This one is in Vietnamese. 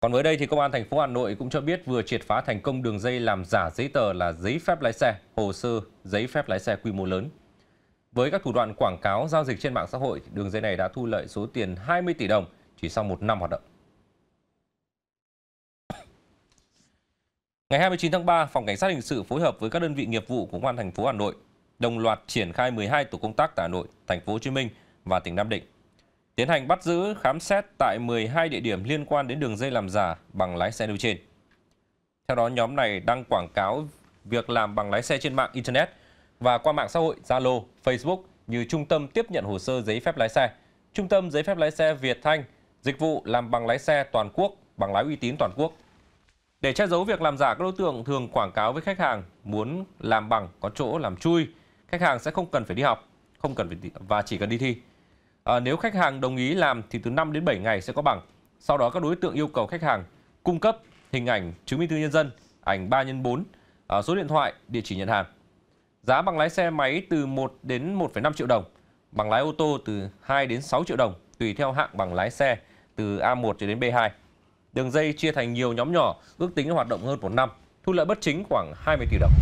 Còn mới đây thì công an thành phố Hà Nội cũng cho biết vừa triệt phá thành công đường dây làm giả giấy tờ là giấy phép lái xe, hồ sơ giấy phép lái xe quy mô lớn. Với các thủ đoạn quảng cáo giao dịch trên mạng xã hội, đường dây này đã thu lợi số tiền 20 tỷ đồng chỉ sau một năm hoạt động. Ngày 29 tháng 3, Phòng Cảnh sát Hình sự phối hợp với các đơn vị nghiệp vụ của Công an thành phố Hà Nội đồng loạt triển khai 12 tổ công tác tại Hà Nội, thành phố Hồ Chí Minh và tỉnh Nam Định tiến hành bắt giữ khám xét tại 12 địa điểm liên quan đến đường dây làm giả bằng lái xe nêu trên. Theo đó, nhóm này đăng quảng cáo việc làm bằng lái xe trên mạng Internet và qua mạng xã hội Zalo, Facebook như trung tâm tiếp nhận hồ sơ giấy phép lái xe, trung tâm giấy phép lái xe Việt Thanh, dịch vụ làm bằng lái xe toàn quốc, bằng lái uy tín toàn quốc. Để che giấu việc làm giả, các đối tượng thường quảng cáo với khách hàng muốn làm bằng có chỗ làm chui, khách hàng sẽ không cần phải đi học, không cần phải đi, và chỉ cần đi thi. À, nếu khách hàng đồng ý làm thì từ 5 đến 7 ngày sẽ có bằng. Sau đó các đối tượng yêu cầu khách hàng cung cấp hình ảnh chứng minh thư nhân dân, ảnh 3 x 4, à, số điện thoại, địa chỉ nhận hàng. Giá bằng lái xe máy từ 1 đến 1,5 triệu đồng, bằng lái ô tô từ 2 đến 6 triệu đồng, tùy theo hạng bằng lái xe từ A1 cho đến B2. Đường dây chia thành nhiều nhóm nhỏ, ước tính hoạt động hơn một năm, thu lợi bất chính khoảng 20 tỷ đồng.